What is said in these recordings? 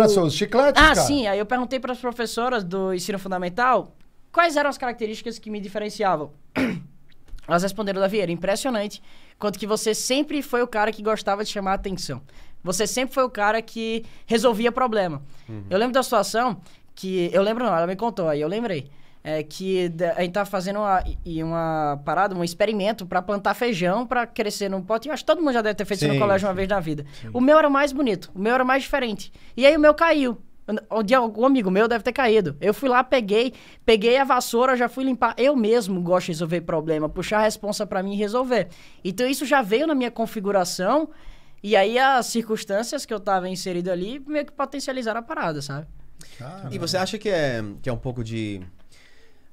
É do... os chicletes? Ah, cara? sim. Aí eu perguntei para as professoras do ensino fundamental quais eram as características que me diferenciavam. Elas responderam, Davi, era impressionante quanto que você sempre foi o cara que gostava de chamar a atenção. Você sempre foi o cara que resolvia problema. Uhum. Eu lembro da situação que... Eu lembro não, ela me contou, aí eu lembrei é, que a gente tá fazendo uma, uma parada, um experimento para plantar feijão para crescer num potinho. Acho que todo mundo já deve ter feito sim, isso no colégio sim. uma vez na vida. Sim. O meu era mais bonito, o meu era mais diferente. E aí o meu caiu. O algum amigo meu deve ter caído. Eu fui lá, peguei, peguei a vassoura, já fui limpar. Eu mesmo gosto de resolver problema, puxar a responsa para mim e resolver. Então isso já veio na minha configuração. E aí as circunstâncias que eu tava inserido ali meio que potencializaram a parada, sabe? Caramba. E você acha que é, que é um pouco de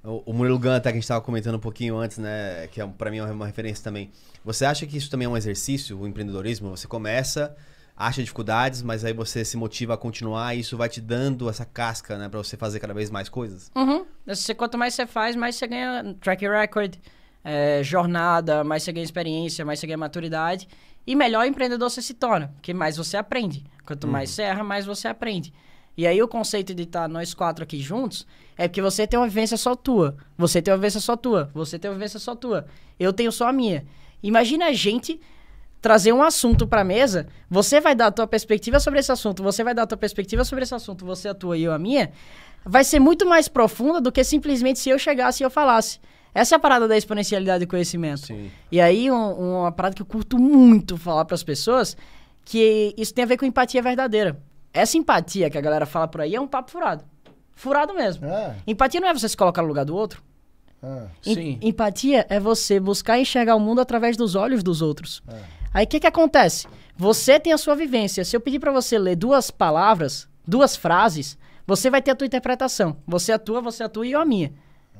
o Murilo Gant, até que a gente estava comentando um pouquinho antes, né? Que é, para mim é uma referência também. Você acha que isso também é um exercício, o empreendedorismo? Você começa, acha dificuldades, mas aí você se motiva a continuar e isso vai te dando essa casca, né? Para você fazer cada vez mais coisas? Uhum. Você, quanto mais você faz, mais você ganha track record, é, jornada, mais você ganha experiência, mais você ganha maturidade. E melhor empreendedor você se torna, porque mais você aprende. Quanto mais uhum. você erra, mais você aprende. E aí o conceito de estar tá nós quatro aqui juntos é porque você tem uma vivência só tua, você tem uma vivência só tua, você tem uma vivência só tua, eu tenho só a minha. Imagina a gente trazer um assunto para a mesa, você vai dar a tua perspectiva sobre esse assunto, você vai dar a tua perspectiva sobre esse assunto, você a tua e eu a minha, vai ser muito mais profunda do que simplesmente se eu chegasse e eu falasse. Essa é a parada da exponencialidade do conhecimento. Sim. E aí, um, uma parada que eu curto muito falar para as pessoas, que isso tem a ver com empatia verdadeira. Essa empatia que a galera fala por aí é um papo furado. Furado mesmo. É. Empatia não é você se colocar no lugar do outro. É. Sim. Empatia é você buscar enxergar o mundo através dos olhos dos outros. É. Aí o que, que acontece? Você tem a sua vivência. Se eu pedir para você ler duas palavras, duas frases, você vai ter a tua interpretação. Você a tua você a tua e eu a minha.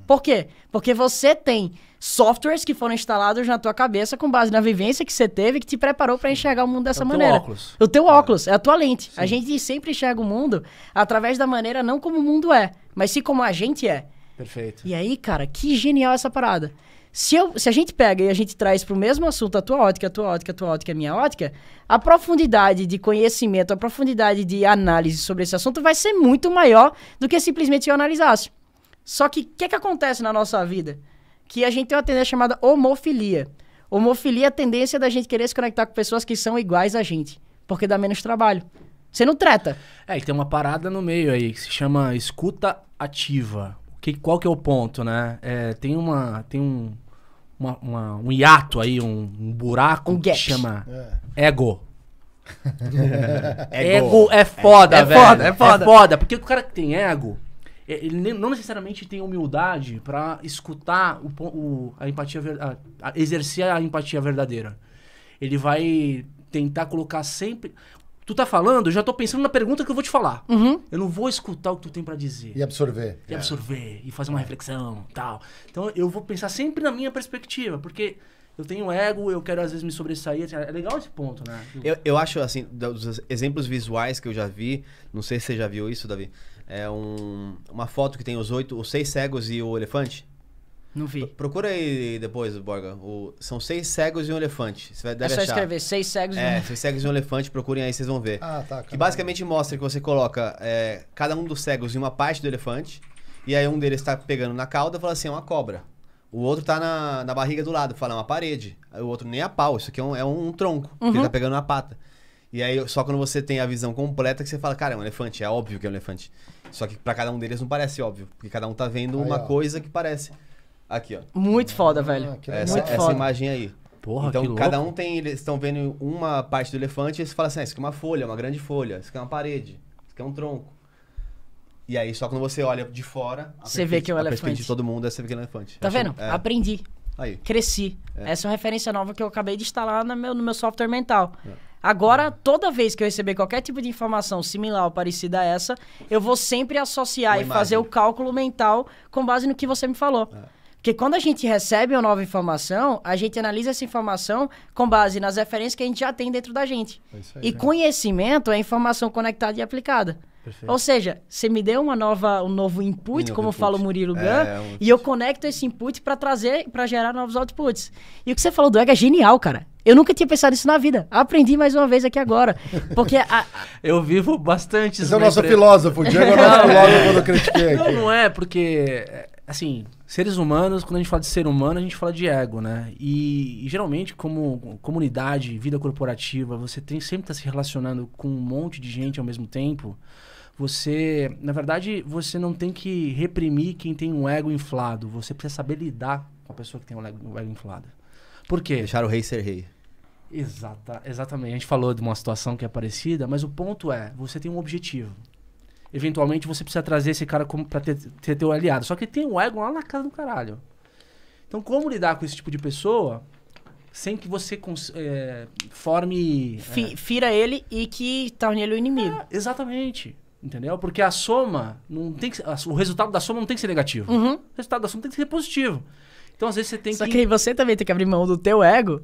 Por quê? Porque você tem softwares que foram instalados na tua cabeça com base na vivência que você teve que te preparou para enxergar o mundo dessa é o maneira. Teu óculos. O teu óculos, é, é a tua lente. Sim. A gente sempre enxerga o mundo através da maneira não como o mundo é, mas sim como a gente é. Perfeito. E aí, cara, que genial essa parada. Se, eu, se a gente pega e a gente traz para o mesmo assunto a tua ótica, a tua ótica, a tua ótica, a minha ótica, a profundidade de conhecimento, a profundidade de análise sobre esse assunto vai ser muito maior do que simplesmente eu analisasse. Só que o que, que acontece na nossa vida? que a gente tem uma tendência chamada homofilia. Homofilia é a tendência da gente querer se conectar com pessoas que são iguais a gente, porque dá menos trabalho. Você não treta. É, tem uma parada no meio aí que se chama escuta ativa. Que, qual que é o ponto, né? É, tem uma, tem um, uma, uma, um hiato aí, um, um buraco um que chama é. ego. ego. Ego é foda, é, velho. Foda, é foda. É foda, porque o cara que tem ego, é, ele não necessariamente tem humildade para escutar o, o, a empatia a, a exercer a empatia verdadeira. Ele vai tentar colocar sempre tu tá falando, eu já tô pensando na pergunta que eu vou te falar. Uhum. Eu não vou escutar o que tu tem para dizer. E absorver. E absorver, e fazer uma é. reflexão, tal. Então eu vou pensar sempre na minha perspectiva, porque eu tenho ego, eu quero às vezes me sobressair. Assim, é legal esse ponto, né? Eu, eu acho, assim, dos exemplos visuais que eu já vi, não sei se você já viu isso, Davi, é um, uma foto que tem os oito, os seis cegos e o elefante. Não vi. procura aí depois, Borga. O, são seis cegos e um elefante. Você vai, deve é só achar. escrever seis cegos e um elefante. É, seis cegos e um elefante. Procurem aí, vocês vão ver. Ah, tá. Que basicamente mostra que você coloca é, cada um dos cegos em uma parte do elefante. E aí um deles está pegando na cauda e fala assim, é uma cobra. O outro tá na, na barriga do lado, fala, é uma parede. o outro nem a pau, isso aqui é um, é um tronco, uhum. que ele uhum. tá pegando na pata. E aí, só quando você tem a visão completa que você fala, cara, é um elefante, é óbvio que é um elefante. Só que para cada um deles não parece óbvio, porque cada um tá vendo aí, uma ó. coisa que parece. Aqui, ó. Muito foda, ah, velho. Ah, essa, Muito essa imagem aí. Porra, então, cada um tem. Eles estão vendo uma parte do elefante e eles falam assim: ah, isso aqui é uma folha, é uma grande folha, isso aqui é uma parede, isso aqui é um tronco. E aí, só quando você olha de fora, você vê que é um elefante. de todo mundo é você vê que é um elefante. Tá vendo? É. Aprendi. Aí. Cresci. É. Essa é uma referência nova que eu acabei de instalar no meu, no meu software mental. É. Agora, toda vez que eu receber qualquer tipo de informação similar ou parecida a essa, eu vou sempre associar uma e imagem. fazer o cálculo mental com base no que você me falou. É. Porque quando a gente recebe uma nova informação, a gente analisa essa informação com base nas referências que a gente já tem dentro da gente. É aí, e conhecimento é informação conectada e aplicada. Perfeito. Ou seja, você me deu uma nova, um novo input, um como fala o Murilo Gun, é, um... e eu conecto esse input para trazer, para gerar novos outputs. E o que você falou do EGA é genial, cara. Eu nunca tinha pensado isso na vida. Aprendi mais uma vez aqui agora. Porque a... eu vivo bastante isso. Você é o nosso empre... filósofo, o Diego é o nosso filósofo é. quando eu critiquei. Não, não é, porque é, assim, seres humanos, quando a gente fala de ser humano, a gente fala de ego, né? E, e geralmente, como comunidade, vida corporativa, você tem, sempre está se relacionando com um monte de gente ao mesmo tempo. Você, na verdade, você não tem que reprimir quem tem um ego inflado. Você precisa saber lidar com a pessoa que tem um ego, um ego inflado. Por quê? Deixar o rei ser rei. Exata, exatamente. A gente falou de uma situação que é parecida, mas o ponto é, você tem um objetivo. Eventualmente você precisa trazer esse cara como pra ter, ter teu aliado. Só que tem um ego lá na casa do caralho. Então, como lidar com esse tipo de pessoa sem que você é, forme. Fi, é... Fira ele e que torne ele o inimigo. É, exatamente. Entendeu? Porque a soma não tem que, o resultado da soma não tem que ser negativo. Uhum. O resultado da soma tem que ser positivo. Então às vezes você tem Só que Só que você também tem que abrir mão do teu ego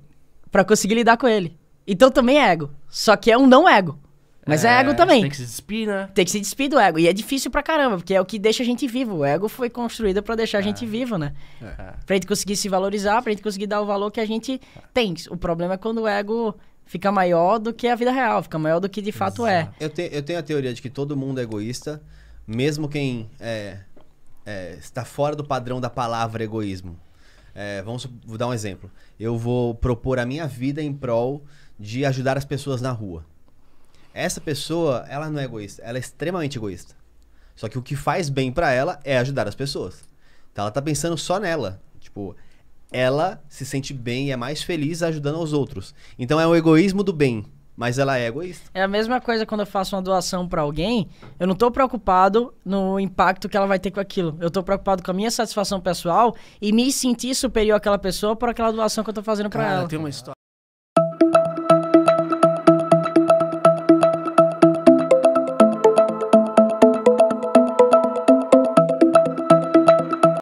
para conseguir lidar com ele. Então também é ego. Só que é um não ego. Mas é, é ego também. Tem que se despir, né? Tem que se despir do ego. E é difícil pra caramba, porque é o que deixa a gente vivo. O ego foi construído para deixar é. a gente vivo, né? É. Pra gente conseguir se valorizar, pra gente conseguir dar o valor que a gente tem. O problema é quando o ego fica maior do que a vida real, fica maior do que de fato é. Exato. é. Eu, te, eu tenho a teoria de que todo mundo é egoísta, mesmo quem é, é, está fora do padrão da palavra egoísmo. É, vamos vou dar um exemplo. Eu vou propor a minha vida em prol de ajudar as pessoas na rua. Essa pessoa, ela não é egoísta, ela é extremamente egoísta. Só que o que faz bem para ela é ajudar as pessoas. Então ela tá pensando só nela. Tipo, ela se sente bem e é mais feliz ajudando aos outros. Então é o egoísmo do bem, mas ela é egoísta. É a mesma coisa quando eu faço uma doação para alguém, eu não tô preocupado no impacto que ela vai ter com aquilo. Eu tô preocupado com a minha satisfação pessoal e me sentir superior àquela pessoa por aquela doação que eu tô fazendo para ela. Tem uma história